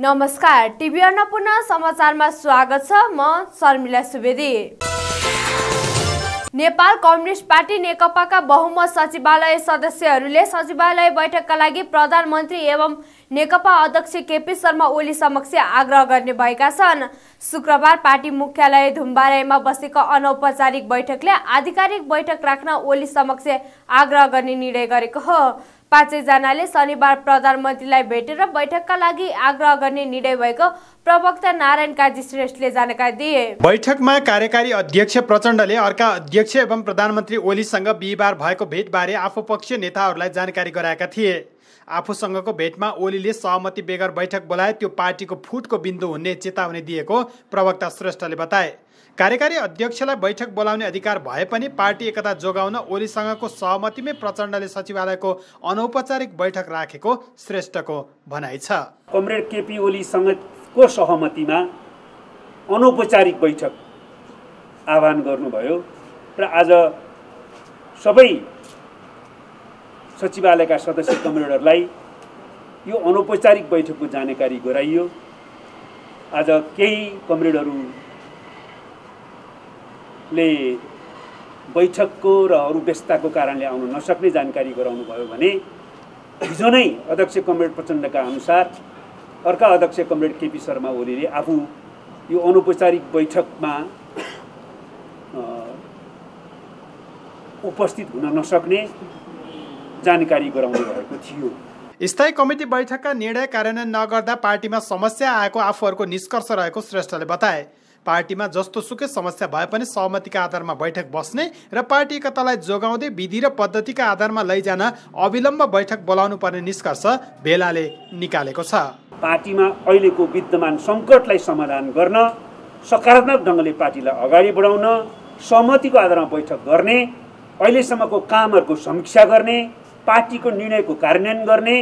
नमस्कार टिभी अन्नपूर्ण समाचारमा स्वागत छ म शर्मिला सुवेदी नेपाल कम्युनिस्ट पार्टी नेकपाका बहुमत सचिवालय सदस्यहरूले सचिवालय बैठकका लागि प्रधानमन्त्री एवं नेकपा अध्यक्ष केपी शर्मा ओली समक्ष आग्रह गर्ने भएका छन् शुक्रबार पार्टी मुख्यालय धुम्बारेमा बसेको अनौपचारिक बैठकले आधिकारिक बैठक राख्न ओली समक्ष आग्रह गर्ने निर्णय गरेको हो पाँचैजनाले शनिबार प्रधानमन्त्रीलाई भेटेर बैठकका लागि आग्रह गर्ने निर्णय भएको प्रवक्ता नारायण काजी श्रेष्ठले जानकारी दिए बैठकमा कार्यकारी अध्यक्ष प्रचण्डले अर्का अध्यक्ष एवं प्रधानमन्त्री ओलीसँग बिहिबार भएको भेटबारे आफू पक्षीय नेताहरूलाई जानकारी गराएका थिए आफूसँगको भेटमा ओलीले सहमति बेगर बैठक बोलाए त्यो पार्टीको फुटको बिन्दु हुने चेतावनी दिएको प्रवक्ता श्रेष्ठले बताए कार्यकारी अध्यक्षलाई बैठक बोलाउने अधिकार भए पनि पार्टी एकता जोगाउन ओलीसँगको सहमतिमै प्रचण्डले सचिवालयको अनौपचारिक बैठक राखेको श्रेष्ठको भनाइ छ कमरेड केपी ओलीसँगको सहमतिमा अनौपचारिक बैठक आह्वान गर्नुभयो र आज सबै सचिवालयका सदस्य कमरेडहरूलाई यो अनौपचारिक बैठकको जानकारी गराइयो आज केही कमरेडहरू ले बैठकको र अरू व्यस्तताको कारणले आउन नसक्ने जानकारी गराउनु भयो भने हिजो नै अध्यक्ष कमरेड प्रचण्डका अनुसार अर्का अध्यक्ष कमरेड केपी शर्मा ओलीले आफू यो अनौपचारिक बैठकमा उपस्थित हुन नसक्ने जानकारी गराउनु भएको थियो स्थायी कमिटी बैठकका निर्णय कार्यान्वयन नगर्दा पार्टीमा समस्या आएको आफूहरूको निष्कर्ष रहेको श्रेष्ठले बताए पार्टीमा जस्तो सुकै समस्या भए पनि सहमतिका आधारमा बैठक बस्ने र पार्टी एकतालाई जोगाउँदै विधि र पद्धतिका आधारमा लैजान अविलम्ब बैठक बोलाउनु पर्ने निष्कर्ष भेलाले निकालेको छ पार्टीमा अहिलेको विद्यमान सङ्कटलाई समाधान गर्न सकारात्मक ढङ्गले पार्टीलाई अगाडि बढाउन सहमतिको आधारमा बैठक गर्ने अहिलेसम्मको कामहरूको समीक्षा गर्ने पार्टीको निर्णयको कार्यान्वयन गर्ने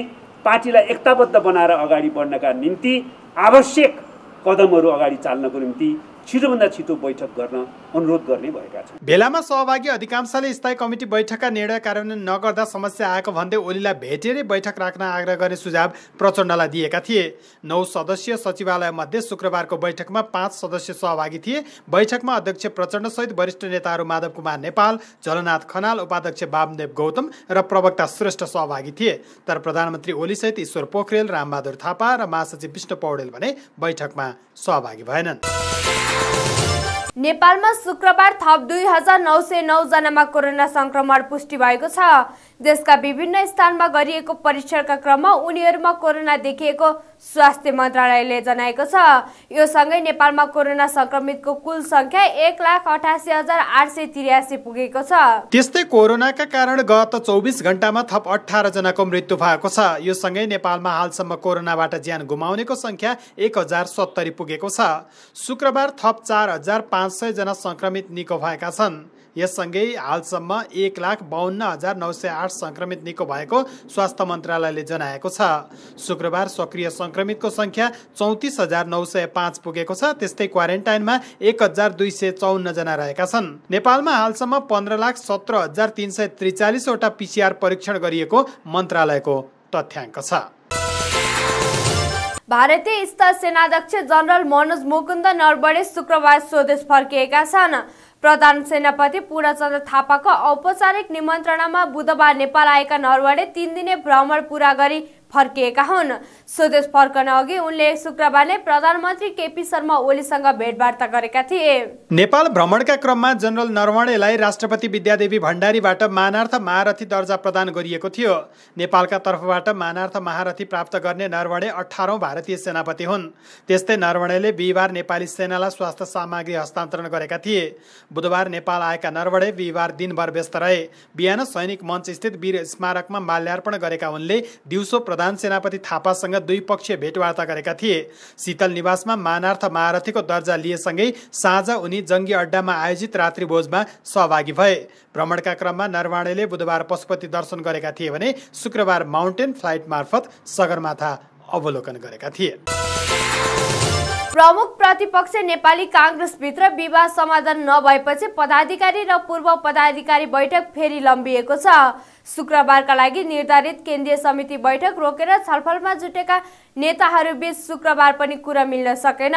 पार्टीलाई एकताबद्ध बनाएर अगाडि बढ्नका निम्ति आवश्यक कदमहरू अगाडि चाल्नको निम्ति छिटोभन्दा छिटो बैठक गर्न अनुरोध गर्ने भएका छन् भेलामा सहभागी अधिकांशले स्थायी कमिटी बैठकका निर्णय कार्यान्वयन नगर्दा समस्या आएको भन्दै ओलीलाई भेटेरै बैठक राख्न आग्रह गर्ने सुझाव प्रचण्डलाई दिएका थिए नौ सदस्यीय मध्ये शुक्रबारको बैठकमा पाँच सदस्य सहभागी थिए बैठकमा अध्यक्ष प्रचण्डसहित वरिष्ठ नेताहरू माधव कुमार नेपाल जलनाथ खनाल उपाध्यक्ष वामदेव गौतम र प्रवक्ता श्रेष्ठ सहभागी थिए तर प्रधानमन्त्री ओलीसहित ईश्वर पोखरेल रामबहादुर थापा र महासचिव विष्णु पौडेल भने बैठकमा सहभागी भएनन् नेपालमा शुक्रबार थप दुई हजार नौ सय नौजनामा कोरोना सङ्क्रमण पुष्टि भएको छ देशका विभिन्न स्थानमा गरिएको परीक्षणका क्रममा उनीहरूमा कोरोना देखिएको स्वास्थ्य मन्त्रालयले जनाएको छ यो सँगै नेपालमा कोरोना सङ्क्रमितको कुल सङ्ख्या एक लाख अठासी हजार आठ सय त्रियासी पुगेको छ त्यस्तै कोरोनाका कारण गत चौबिस घन्टामा थप अठार जनाको मृत्यु भएको छ यो सँगै नेपालमा हालसम्म कोरोनाबाट ज्यान गुमाउनेको सङ्ख्या एक हजार सत्तरी पुगेको छ शुक्रबार थप चार हजार पाँच पाँच सयजना सङ्क्रमित निको भएका छन् यससँगै हालसम्म एक लाख बाहन्न हजार नौ सय आठ सङ्क्रमित निको भएको स्वास्थ्य मन्त्रालयले जनाएको छ शुक्रबार सक्रिय सङ्क्रमितको सङ्ख्या चौतिस हजार नौ सय पाँच पुगेको छ त्यस्तै क्वारेन्टाइनमा एक हजार दुई सय चौन्नजना रहेका छन् नेपालमा हालसम्म पन्ध्र लाख सत्र हजार तिन सय त्रिचालिसवटा पिसिआर परीक्षण गरिएको मन्त्रालयको तथ्याङ्क छ भारतीय स्तर सेनाध्यक्ष जनरल मनोज मुकुन्द नरवणे शुक्रबार स्वदेश फर्किएका छन् प्रधान सेनापति पूर्णचन्द्र थापाको औपचारिक निमन्त्रणामा बुधबार नेपाल आएका नरवणे तिन दिने भ्रमण पुरा गरी फर्किएका हुन् स्वदेश फर्कन अघि उनले शुक्रबार नै प्रधानमन्त्री केपी शर्मा ओलीसँग भेटवार्ता गरेका थिए नेपाल भ्रमणका क्रममा जनरल नरवणेलाई राष्ट्रपति विद्यादेवी भण्डारीबाट मानार्थ महारथी दर्जा प्रदान गरिएको थियो नेपालका तर्फबाट मानार्थ महारथी प्राप्त गर्ने नरवणे अठारौँ भारतीय सेनापति हुन् त्यस्तै नरवणेले बिहिबार नेपाली सेनालाई स्वास्थ्य सामग्री हस्तान्तरण गरेका थिए बुधबार नेपाल आएका नरवणे बिहिबार दिनभर व्यस्त रहे बिहान सैनिक मञ्च स्थित वीर स्मारकमा माल्यार्पण गरेका उनले दिउँसो प्रधान सेनापति थापासँग द्विपक्षीय भेटवार्ता गरेका थिए शीतल निवासमा मानार्थ महारथीको दर्जा लिएसँगै साँझ उनी जङ्गी अड्डामा आयोजित रात्रिभोजमा सहभागी भए भ्रमणका क्रममा नरवाणेले बुधबार पशुपति दर्शन गरेका थिए भने शुक्रबार माउन्टेन फ्लाइट मार्फत सगरमाथा अवलोकन गरेका थिए प्रमुख प्रतिपक्ष नेपाली काङ्ग्रेसभित्र विवाद समाधान नभएपछि पदाधिकारी र पूर्व पदाधिकारी बैठक फेरि लम्बिएको छ शुक्रबारका लागि निर्धारित केन्द्रीय समिति बैठक रोकेर छलफलमा जुटेका नेताहरूबीच शुक्रबार पनि कुरा मिल्न सकेन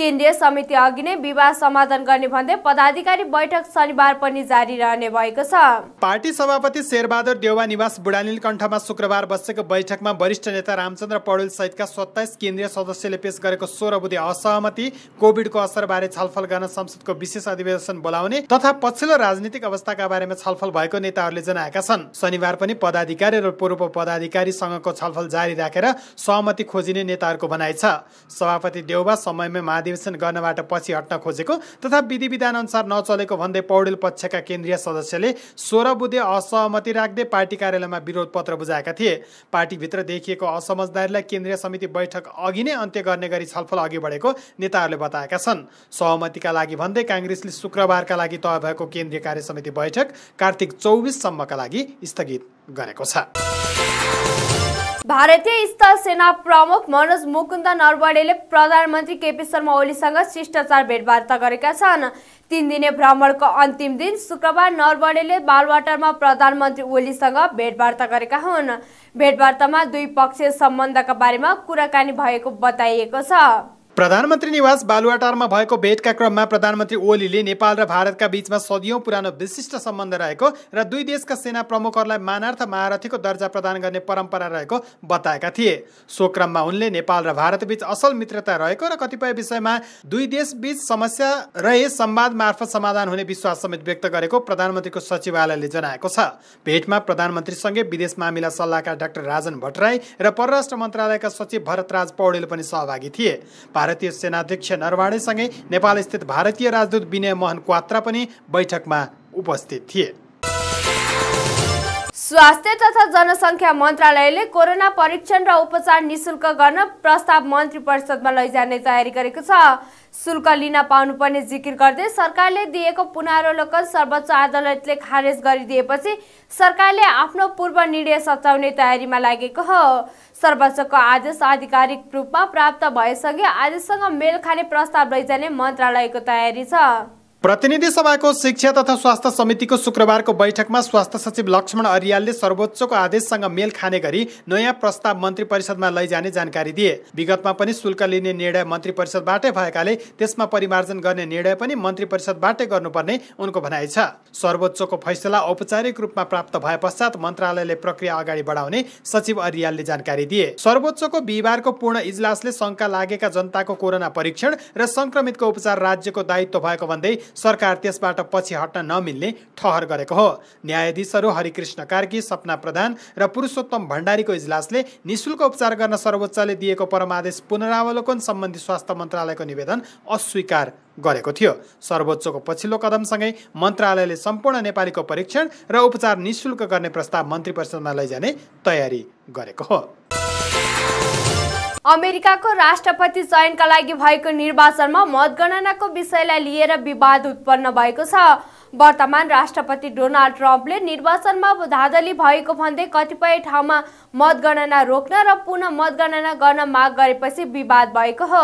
केन्द्रीय समिति अघि नै विवाद समाधान गर्ने भन्दै पदाधिकारी बैठक शनिबार पनि जारी रहने भएको छ पार्टी सभापति शेरबहादुर देउवा निवास बुढानील कण्ठमा शुक्रबार बसेको बैठकमा वरिष्ठ नेता रामचन्द्र पौडेल सहितका सत्ताइस केन्द्रीय सदस्यले पेश गरेको सोह्र बुधे असहमति कोभिडको बारे छलफल गर्न संसदको विशेष अधिवेशन बोलाउने तथा पछिल्लो राजनीतिक अवस्थाका बारेमा छलफल भएको नेताहरूले जनाएका छन् शनिबार पनि पदाधिकारी र पूर्व पदाधिकारीसँगको छलफल जारी राखेर सहमति खोजिने नेताहरूको भनाइ छ सभापति देउबा समयमै महाधिवेशन गर्नबाट पछि हट्न खोजेको तथा विधि विधान अनुसार नचलेको भन्दै पौडेल पक्षका केन्द्रीय सदस्यले सोह्र बुधे असहमति राख्दै पार्टी कार्यालयमा विरोध पत्र बुझाएका थिए पार्टीभित्र देखिएको असमझदारीलाई केन्द्रीय समिति बैठक अघि नै अन्त्य गर्ने गरी छलफल अघि बढेको बढेको नेताहरूले बताएका छन् सहमतिका लागि भन्दै काङ्ग्रेसले शुक्रबारका लागि तय भएको केन्द्रीय कार्यसमिति बैठक कार्तिक चौबिससम्मका लागि स्थगित गरेको छ भारतीय स्थल सेना प्रमुख मनोज मुकुन्द नरवडेले प्रधानमन्त्री केपी शर्मा ओलीसँग शिष्टाचार भेटवार्ता गरेका छन् तिन दिने भ्रमणको अन्तिम दिन शुक्रबार नरवडेले बालवाटरमा प्रधानमन्त्री ओलीसँग भेटवार्ता गरेका हुन् भेटवार्तामा दुई पक्षीय सम्बन्धका बारेमा कुराकानी भएको बताइएको छ प्रधानमन्त्री निवास बालुवाटारमा भएको भेटका क्रममा प्रधानमन्त्री ओलीले नेपाल र भारतका बीचमा सदियौँ पुरानो विशिष्ट सम्बन्ध रहेको र दुई देशका सेना प्रमुखहरूलाई मानार्थ महारथीको दर्जा प्रदान गर्ने परम्परा रहेको बताएका थिए सो क्रममा उनले नेपाल र भारतबीच असल मित्रता रहेको र कतिपय विषयमा दुई देशबीच समस्या रहे संवाद मार्फत समाधान हुने विश्वास समेत व्यक्त गरेको प्रधानमन्त्रीको सचिवालयले जनाएको छ भेटमा प्रधानमन्त्रीसँगै विदेश मामिला सल्लाहकार डाक्टर राजन भट्टराई र परराष्ट्र मन्त्रालयका सचिव भरतराज पौडेल पनि सहभागी थिए भारतीय सेनाध्यक्ष नरवाणेसँगै नेपालस्थित भारतीय राजदूत विनय मोहन क्वात्रा पनि बैठकमा उपस्थित थिए स्वास्थ्य तथा जनसङ्ख्या मन्त्रालयले कोरोना परीक्षण र उपचार निशुल्क गर्न प्रस्ताव मन्त्री परिषदमा लैजाने तयारी गरेको छ शुल्क लिन पाउनुपर्ने जिकिर गर्दै सरकारले दिएको पुनरावलोकन सर्वोच्च अदालतले खारेज गरिदिएपछि सरकारले आफ्नो पूर्व निर्णय सचाउने तयारीमा लागेको हो सर्वोच्चको आदेश आधिकारिक रूपमा प्राप्त भएसँगै आदेशसँग मेल खाने प्रस्ताव लैजाने मन्त्रालयको तयारी छ प्रतिनिधि सभाको शिक्षा तथा स्वास्थ्य समितिको शुक्रबारको बैठकमा स्वास्थ्य सचिव लक्ष्मण अरियालले सर्वोच्चको आदेशसँग मेल खाने गरी नयाँ प्रस्ताव मन्त्री परिषदमा लैजाने जानकारी दिए विगतमा पनि शुल्क लिने निर्णय मन्त्री परिषदबाटै भएकाले त्यसमा परिमार्जन गर्ने निर्णय पनि मन्त्री परिषदबाटै गर्नुपर्ने उनको भनाइ छ सर्वोच्चको फैसला औपचारिक रूपमा प्राप्त भए पश्चात मन्त्रालयले प्रक्रिया अगाडि बढाउने सचिव अरियालले जानकारी दिए सर्वोच्चको बिहिबारको पूर्ण इजलासले शङ्का लागेका जनताको कोरोना परीक्षण र संक्रमितको उपचार राज्यको दायित्व भएको भन्दै सरकार त्यसबाट पछि हट्न नमिल्ने ठहर गरेको हो न्यायाधीशहरू हरिकृष्ण कार्की सपना प्रधान र पुरुषोत्तम भण्डारीको इजलासले निशुल्क उपचार गर्न सर्वोच्चले दिएको परमादेश पुनरावलोकन सम्बन्धी स्वास्थ्य मन्त्रालयको निवेदन अस्वीकार गरेको थियो सर्वोच्चको पछिल्लो कदमसँगै मन्त्रालयले सम्पूर्ण नेपालीको परीक्षण र उपचार निशुल्क गर्ने प्रस्ताव मन्त्री परिषदमा लैजाने तयारी गरेको हो अमेरिकाको राष्ट्रपति चयनका लागि भएको निर्वाचनमा मतगणनाको विषयलाई लिएर विवाद उत्पन्न भएको छ वर्तमान राष्ट्रपति डोनाल्ड ट्रम्पले निर्वाचनमा धाँधली भएको भन्दै कतिपय ठाउँमा मतगणना रोक्न र पुनः मतगणना गर्न माग गरेपछि विवाद भएको हो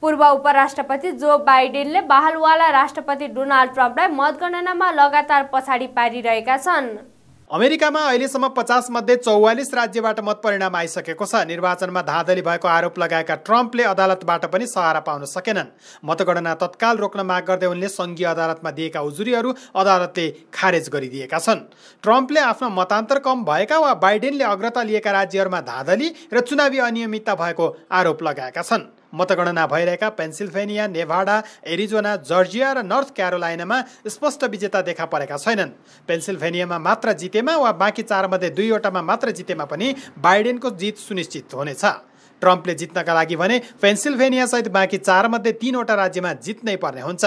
पूर्व उपराष्ट्रपति जो बाइडेनले बहालवाला राष्ट्रपति डोनाल्ड ट्रम्पलाई मतगणनामा लगातार पछाडि पारिरहेका छन् अमेरिकामा अहिलेसम्म पचास मध्ये चौवालिस राज्यबाट मतपरिणाम आइसकेको छ निर्वाचनमा धाँधली भएको आरोप लगाएका ट्रम्पले अदालतबाट पनि सहारा पाउन सकेनन् मतगणना तत्काल रोक्न माग गर्दै उनले सङ्घीय अदालतमा दिएका उजुरीहरू अदालतले खारेज गरिदिएका छन् ट्रम्पले आफ्नो मतान्तर कम भएका वा बाइडेनले अग्रता लिएका राज्यहरूमा धाँधली र चुनावी अनियमितता भएको आरोप लगाएका छन् मतगणना भइरहेका पेन्सिल्भेनिया नेभाडा एरिजोना जर्जिया र नर्थ क्यारोलाइनामा स्पष्ट विजेता देखा परेका छैनन् पेन्सिल्भेनियामा मात्र जितेमा वा बाँकी चारमध्ये दुईवटामा मात्र जितेमा पनि बाइडेनको जित सुनिश्चित हुनेछ ट्रम्पले जित्नका लागि भने पेन्सिल्भेनियासहित बाँकी चारमध्ये तीनवटा राज्यमा जित्नै पर्ने हुन्छ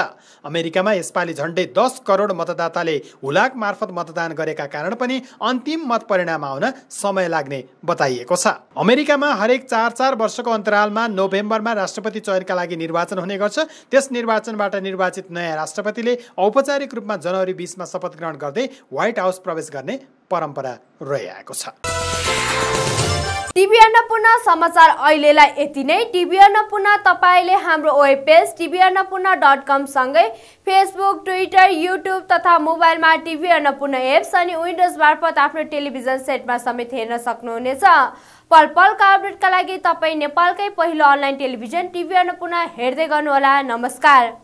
अमेरिकामा यसपालि झन्डै दस करोड मतदाताले हुलाक मार्फत मतदान गरेका कारण पनि अन्तिम मत परिणाम आउन समय लाग्ने बताइएको छ अमेरिकामा हरेक चार चार वर्षको अन्तरालमा नोभेम्बरमा राष्ट्रपति चयनका लागि निर्वाचन हुने गर्छ त्यस निर्वाचनबाट निर्वाचित नयाँ राष्ट्रपतिले औपचारिक रूपमा जनवरी बिसमा शपथ ग्रहण गर्दै व्हाइट हाउस प्रवेश गर्ने परम्परा रहिआएको छ टिभी अन्नपूर्ण समाचार अहिलेलाई यति नै टिभी अन्नपूर्ण तपाईँले हाम्रो web page TV Annapurna dot कमसँगै फेसबुक ट्विटर युट्युब तथा मोबाइलमा टिभी अन्नपूर्ण एप्स अनि विन्डोज मार्फत आफ्नो टेलिभिजन सेटमा समेत हेर्न सक्नुहुनेछ पल पलका अपडेटका लागि तपाईँ नेपालकै पहिलो अनलाइन टेलिभिजन टिभी अन्नपूर्ण हेर्दै गर्नुहोला नमस्कार